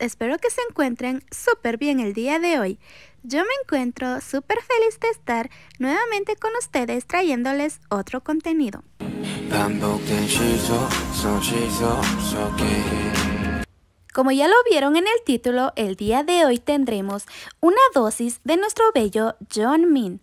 espero que se encuentren súper bien el día de hoy. Yo me encuentro súper feliz de estar nuevamente con ustedes trayéndoles otro contenido. Como ya lo vieron en el título, el día de hoy tendremos una dosis de nuestro bello John Min.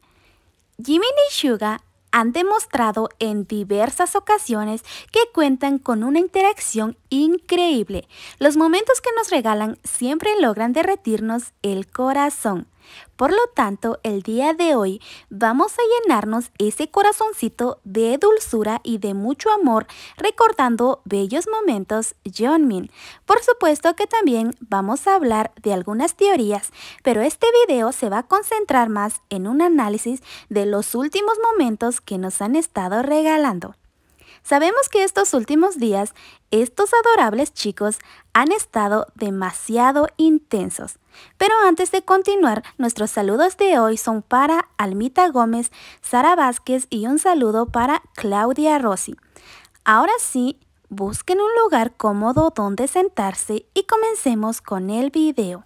y Suga han demostrado en diversas ocasiones que cuentan con una interacción increíble. Los momentos que nos regalan siempre logran derretirnos el corazón. Por lo tanto, el día de hoy vamos a llenarnos ese corazoncito de dulzura y de mucho amor recordando bellos momentos Min. Por supuesto que también vamos a hablar de algunas teorías, pero este video se va a concentrar más en un análisis de los últimos momentos que nos han estado regalando. Sabemos que estos últimos días, estos adorables chicos han estado demasiado intensos. Pero antes de continuar, nuestros saludos de hoy son para Almita Gómez, Sara Vázquez y un saludo para Claudia Rossi. Ahora sí, busquen un lugar cómodo donde sentarse y comencemos con el video.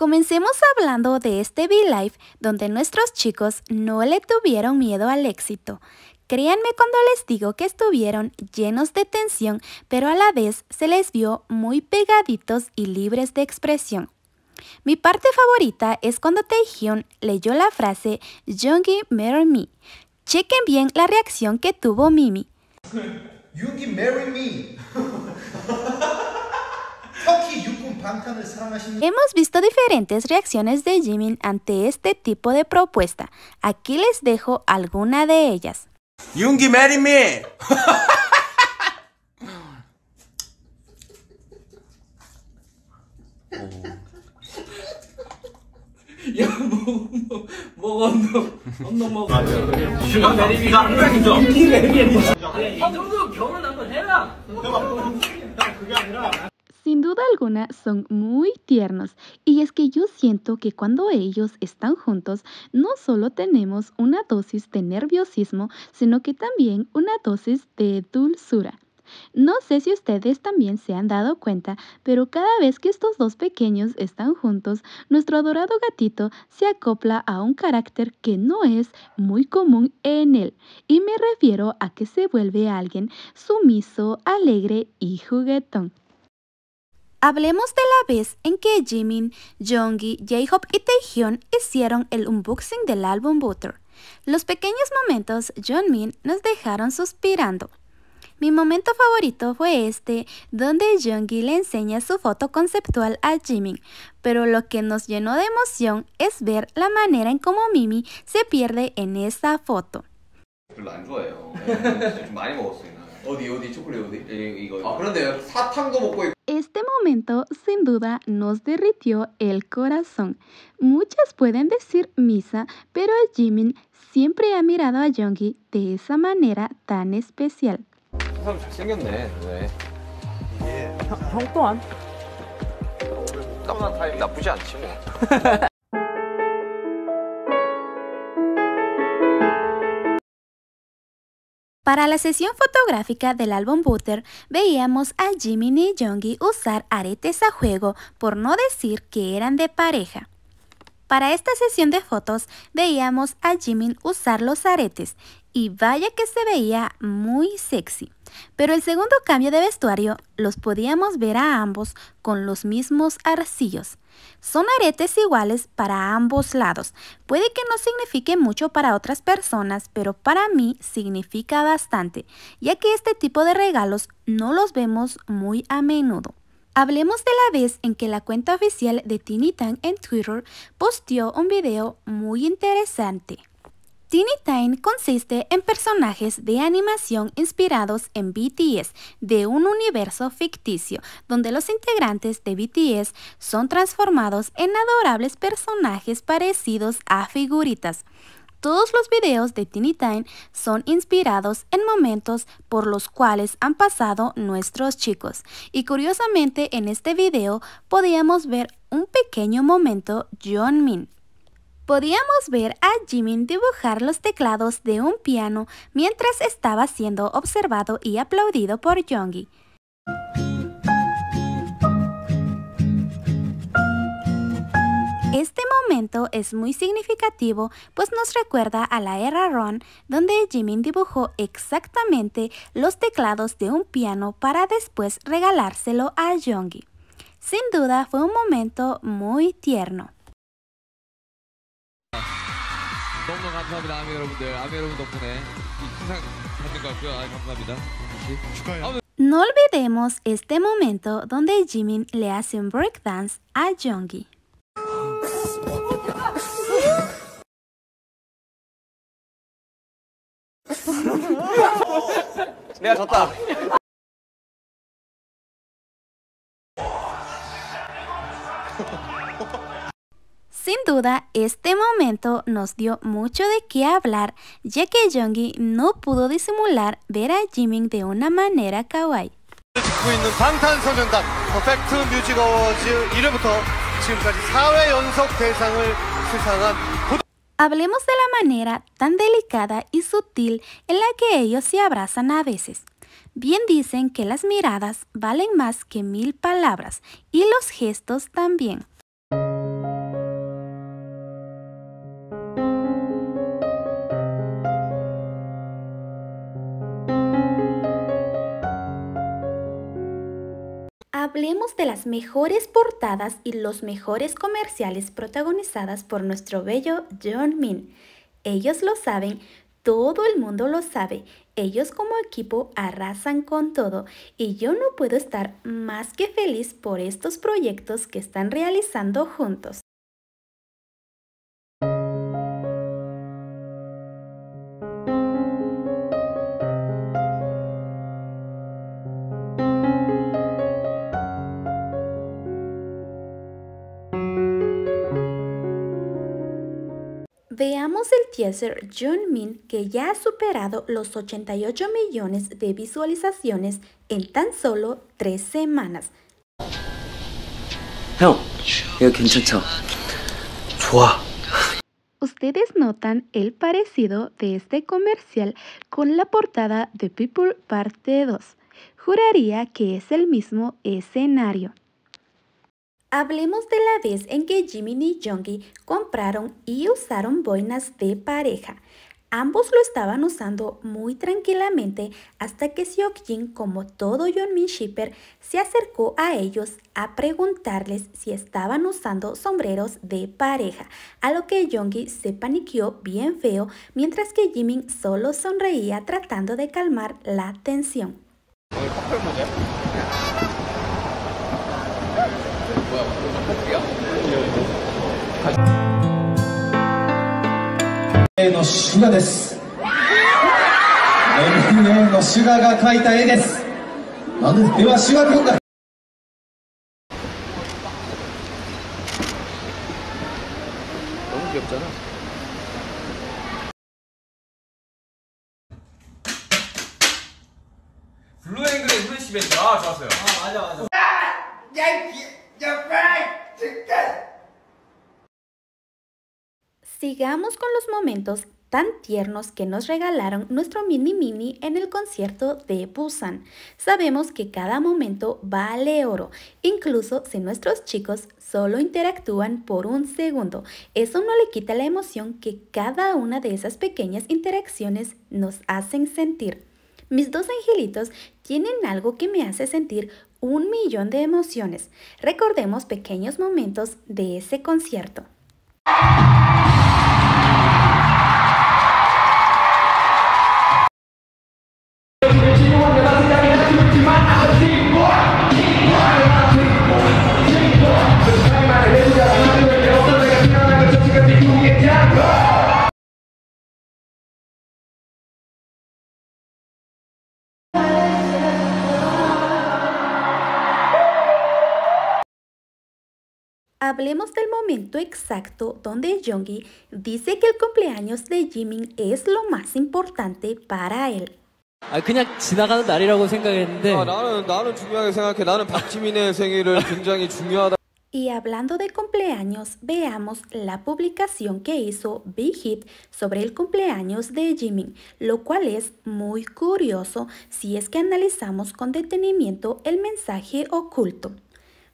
Comencemos hablando de este V-Life donde nuestros chicos no le tuvieron miedo al éxito. Créanme cuando les digo que estuvieron llenos de tensión, pero a la vez se les vio muy pegaditos y libres de expresión. Mi parte favorita es cuando Taehyun leyó la frase Yoongi marry me. Chequen bien la reacción que tuvo Mimi. marry me. Hemos visto diferentes reacciones de Jimin ante este tipo de propuesta. Aquí les dejo alguna de ellas. Algunas alguna son muy tiernos y es que yo siento que cuando ellos están juntos no solo tenemos una dosis de nerviosismo, sino que también una dosis de dulzura. No sé si ustedes también se han dado cuenta, pero cada vez que estos dos pequeños están juntos, nuestro adorado gatito se acopla a un carácter que no es muy común en él, y me refiero a que se vuelve alguien sumiso, alegre y juguetón. Hablemos de la vez en que Jimin, Jonggi, J-Hope y Taehyun hicieron el unboxing del álbum Butter. Los pequeños momentos Jongmin nos dejaron suspirando. Mi momento favorito fue este, donde Jonggi le enseña su foto conceptual a Jimin, pero lo que nos llenó de emoción es ver la manera en cómo Mimi se pierde en esa foto. este momento sin duda nos derritió el corazón. Muchas pueden decir misa, pero Jimin siempre ha mirado a Yongi de esa manera tan especial. Para la sesión fotográfica del álbum Butter, veíamos a Jimmy y Jungi usar aretes a juego, por no decir que eran de pareja. Para esta sesión de fotos veíamos a Jimin usar los aretes y vaya que se veía muy sexy. Pero el segundo cambio de vestuario los podíamos ver a ambos con los mismos arcillos. Son aretes iguales para ambos lados. Puede que no signifique mucho para otras personas, pero para mí significa bastante, ya que este tipo de regalos no los vemos muy a menudo. Hablemos de la vez en que la cuenta oficial de Tiny Tang en Twitter posteó un video muy interesante. Tiny consiste en personajes de animación inspirados en BTS de un universo ficticio, donde los integrantes de BTS son transformados en adorables personajes parecidos a figuritas. Todos los videos de Teeny Time son inspirados en momentos por los cuales han pasado nuestros chicos y curiosamente en este video podíamos ver un pequeño momento John Min. Podíamos ver a Jimin dibujar los teclados de un piano mientras estaba siendo observado y aplaudido por Yongi. Este momento es muy significativo pues nos recuerda a la era Ron donde Jimin dibujó exactamente los teclados de un piano para después regalárselo a Yongi. Sin duda fue un momento muy tierno. No olvidemos este momento donde Jimin le hace un breakdance a Jongi. Sin duda, este momento nos dio mucho de qué hablar, ya que Jungi no pudo disimular ver a Jimin de una manera kawaii. Hablemos de la manera tan delicada y sutil en la que ellos se abrazan a veces. Bien dicen que las miradas valen más que mil palabras y los gestos también. Hablemos de las mejores portadas y los mejores comerciales protagonizadas por nuestro bello John Min. Ellos lo saben, todo el mundo lo sabe. Ellos como equipo arrasan con todo y yo no puedo estar más que feliz por estos proyectos que están realizando juntos. influencer Jun Min, que ya ha superado los 88 millones de visualizaciones en tan solo tres semanas. Ustedes notan el parecido de este comercial con la portada de People Parte 2. Juraría que es el mismo escenario. Hablemos de la vez en que Jimin y Jungkook compraron y usaron boinas de pareja. Ambos lo estaban usando muy tranquilamente hasta que Seokjin, como todo Yeonmin Shipper, se acercó a ellos a preguntarles si estaban usando sombreros de pareja, a lo que Jungkook se paniqueó bien feo, mientras que Jimin solo sonreía tratando de calmar la tensión. はい、A のシュガです NA シュガが描いた絵ですなんではシュガ君が루앵그레훈시맨나와주세요아맞아맞아야이 Sigamos con los momentos tan tiernos que nos regalaron nuestro mini mini en el concierto de Busan. Sabemos que cada momento vale oro, incluso si nuestros chicos solo interactúan por un segundo. Eso no le quita la emoción que cada una de esas pequeñas interacciones nos hacen sentir. Mis dos angelitos tienen algo que me hace sentir un millón de emociones. Recordemos pequeños momentos de ese concierto. Hablemos del momento exacto donde Jungi dice que el cumpleaños de Jimin es lo más importante para él. Y hablando de cumpleaños, veamos la publicación que hizo Big Hit sobre el cumpleaños de Jimin, lo cual es muy curioso si es que analizamos con detenimiento el mensaje oculto.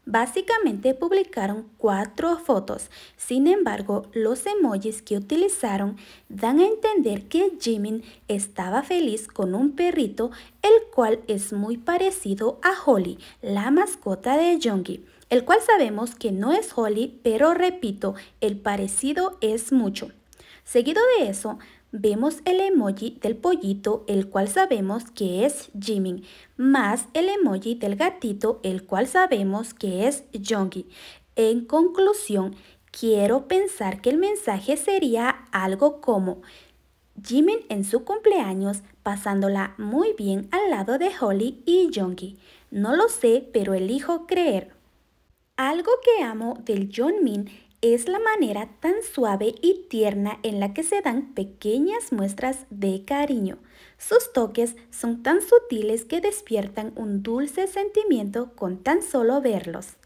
Básicamente publicaron cuatro fotos, sin embargo los emojis que utilizaron dan a entender que Jimin estaba feliz con un perrito el cual es muy parecido a Holly, la mascota de Jungi, el cual sabemos que no es Holly, pero repito, el parecido es mucho. Seguido de eso, vemos el emoji del pollito, el cual sabemos que es Jimin, más el emoji del gatito, el cual sabemos que es Jongi. En conclusión, quiero pensar que el mensaje sería algo como Jimin en su cumpleaños pasándola muy bien al lado de Holly y Jongi. No lo sé, pero elijo creer. Algo que amo del Jongmin es la manera tan suave y tierna en la que se dan pequeñas muestras de cariño. Sus toques son tan sutiles que despiertan un dulce sentimiento con tan solo verlos.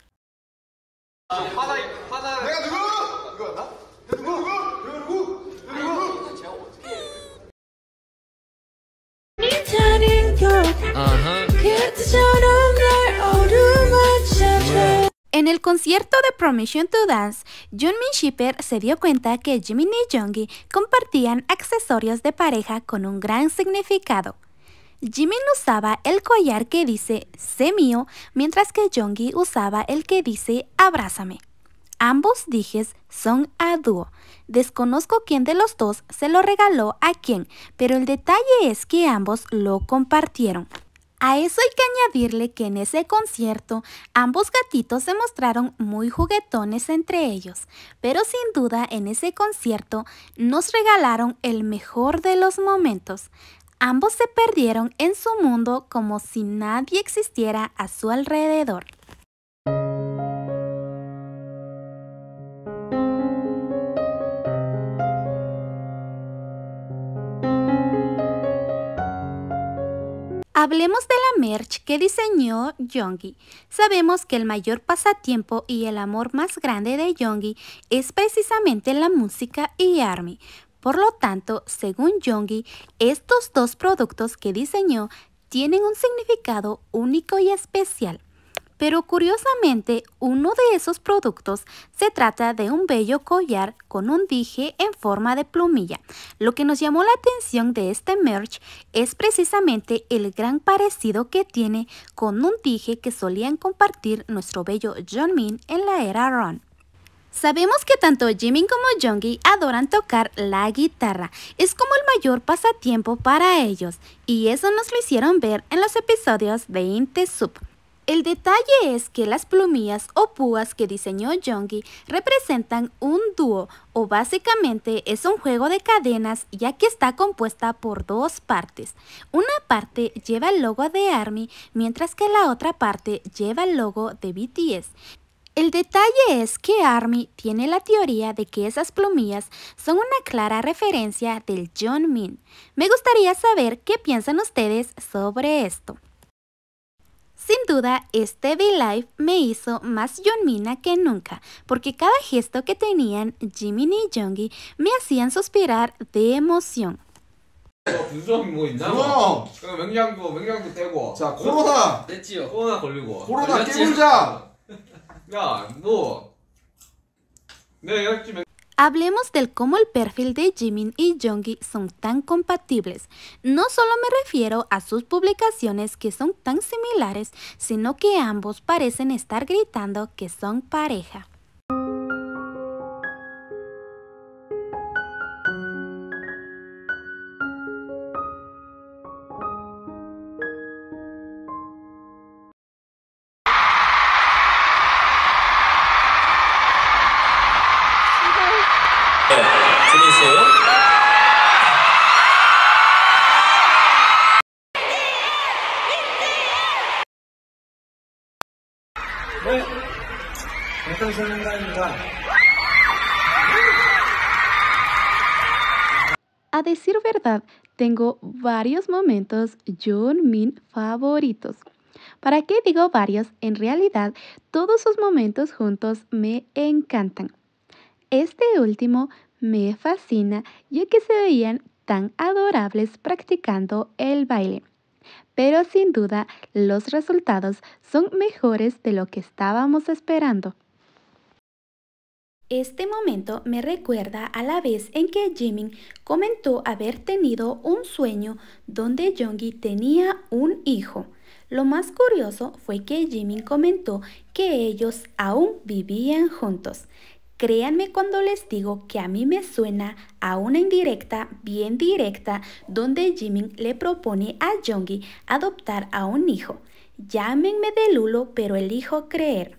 En el concierto de Permission to Dance, Junmin Shipper se dio cuenta que Jimin y Jungi compartían accesorios de pareja con un gran significado. Jimin usaba el collar que dice sé mío, mientras que Jungi usaba el que dice abrázame. Ambos dijes son a dúo. Desconozco quién de los dos se lo regaló a quién, pero el detalle es que ambos lo compartieron. A eso hay que añadirle que en ese concierto ambos gatitos se mostraron muy juguetones entre ellos, pero sin duda en ese concierto nos regalaron el mejor de los momentos. Ambos se perdieron en su mundo como si nadie existiera a su alrededor. Hablemos de la merch que diseñó Yongi. Sabemos que el mayor pasatiempo y el amor más grande de Yongi es precisamente la música y ARMY. Por lo tanto, según Yongi, estos dos productos que diseñó tienen un significado único y especial pero curiosamente, uno de esos productos se trata de un bello collar con un dije en forma de plumilla. Lo que nos llamó la atención de este merch es precisamente el gran parecido que tiene con un dije que solían compartir nuestro bello John Min en la era Ron. Sabemos que tanto Jimin como y adoran tocar la guitarra, es como el mayor pasatiempo para ellos, y eso nos lo hicieron ver en los episodios de Intesub. El detalle es que las plumillas o púas que diseñó Yongi representan un dúo o básicamente es un juego de cadenas ya que está compuesta por dos partes. Una parte lleva el logo de ARMY mientras que la otra parte lleva el logo de BTS. El detalle es que ARMY tiene la teoría de que esas plumillas son una clara referencia del John Min. Me gustaría saber qué piensan ustedes sobre esto. Sin duda, este V-Live me hizo más Yonmina que nunca, porque cada gesto que tenían Jimin y Jungi me hacían suspirar de emoción. Hablemos del cómo el perfil de Jimin y Jungkook son tan compatibles. No solo me refiero a sus publicaciones que son tan similares, sino que ambos parecen estar gritando que son pareja. A decir verdad, tengo varios momentos John Min favoritos. ¿Para qué digo varios? En realidad, todos sus momentos juntos me encantan. Este último me fascina ya que se veían tan adorables practicando el baile. Pero sin duda los resultados son mejores de lo que estábamos esperando. Este momento me recuerda a la vez en que Jimin comentó haber tenido un sueño donde y tenía un hijo. Lo más curioso fue que Jimin comentó que ellos aún vivían juntos. Créanme cuando les digo que a mí me suena a una indirecta bien directa donde Jimin le propone a Jongi adoptar a un hijo. Llámenme de Lulo, pero elijo creer.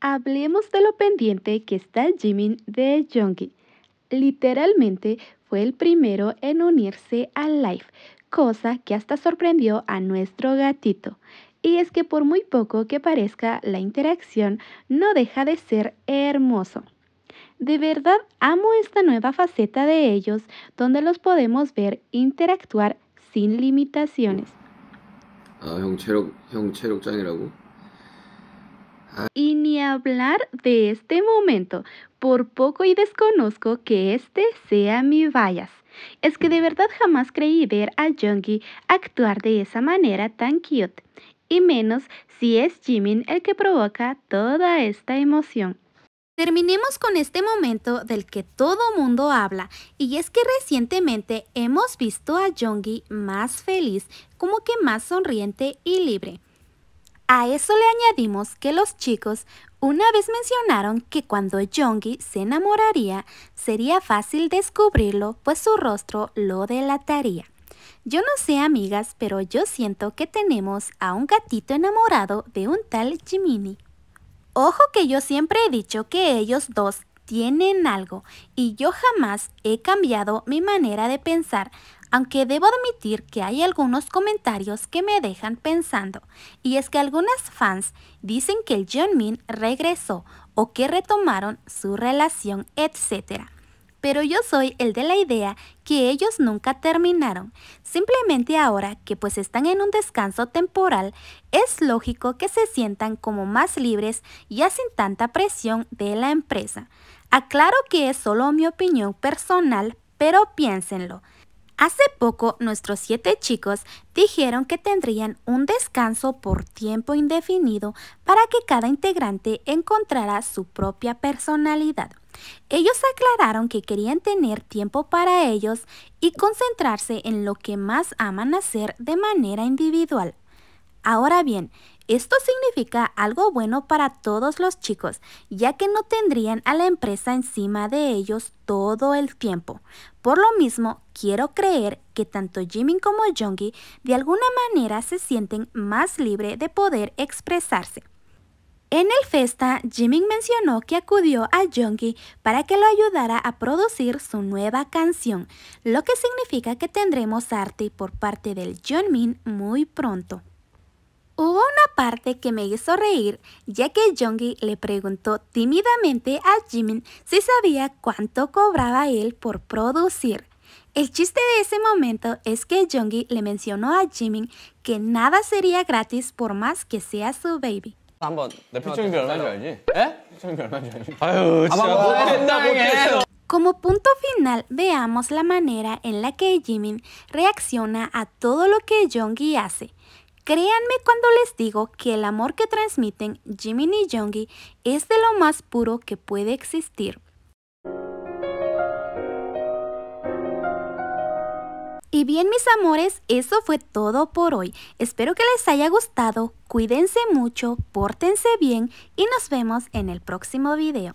Hablemos de lo pendiente que está Jimin de Jongi. Literalmente fue el primero en unirse al live, cosa que hasta sorprendió a nuestro gatito. Y es que por muy poco que parezca, la interacción no deja de ser hermoso. De verdad amo esta nueva faceta de ellos donde los podemos ver interactuar sin limitaciones. Ah, ah. y ni hablar de este momento. Por poco y desconozco que este sea mi vallas. Es que de verdad jamás creí ver a Jungkook actuar de esa manera tan cute, y menos si es Jimin el que provoca toda esta emoción. Terminemos con este momento del que todo mundo habla y es que recientemente hemos visto a Jungkook más feliz, como que más sonriente y libre. A eso le añadimos que los chicos una vez mencionaron que cuando Yongi se enamoraría, sería fácil descubrirlo, pues su rostro lo delataría. Yo no sé, amigas, pero yo siento que tenemos a un gatito enamorado de un tal Jimini. Ojo que yo siempre he dicho que ellos dos tienen algo y yo jamás he cambiado mi manera de pensar, aunque debo admitir que hay algunos comentarios que me dejan pensando, y es que algunas fans dicen que el Min regresó o que retomaron su relación, etc. Pero yo soy el de la idea que ellos nunca terminaron. Simplemente ahora que pues están en un descanso temporal, es lógico que se sientan como más libres y sin tanta presión de la empresa. Aclaro que es solo mi opinión personal, pero piénsenlo. Hace poco nuestros siete chicos dijeron que tendrían un descanso por tiempo indefinido para que cada integrante encontrara su propia personalidad. Ellos aclararon que querían tener tiempo para ellos y concentrarse en lo que más aman hacer de manera individual. Ahora bien, esto significa algo bueno para todos los chicos, ya que no tendrían a la empresa encima de ellos todo el tiempo. Por lo mismo, quiero creer que tanto Jimin como Jungkook de alguna manera se sienten más libre de poder expresarse. En el festa, Jimin mencionó que acudió a Jungkook para que lo ayudara a producir su nueva canción, lo que significa que tendremos arte por parte del Min muy pronto. Hubo una parte que me hizo reír, ya que Jungi le preguntó tímidamente a Jimin si sabía cuánto cobraba él por producir. El chiste de ese momento es que Jungi le mencionó a Jimin que nada sería gratis por más que sea su baby. Como punto final, veamos la manera en la que Jimin reacciona a todo lo que Jungi hace. Créanme cuando les digo que el amor que transmiten Jimin y Jungi es de lo más puro que puede existir. Y bien mis amores, eso fue todo por hoy. Espero que les haya gustado, cuídense mucho, pórtense bien y nos vemos en el próximo video.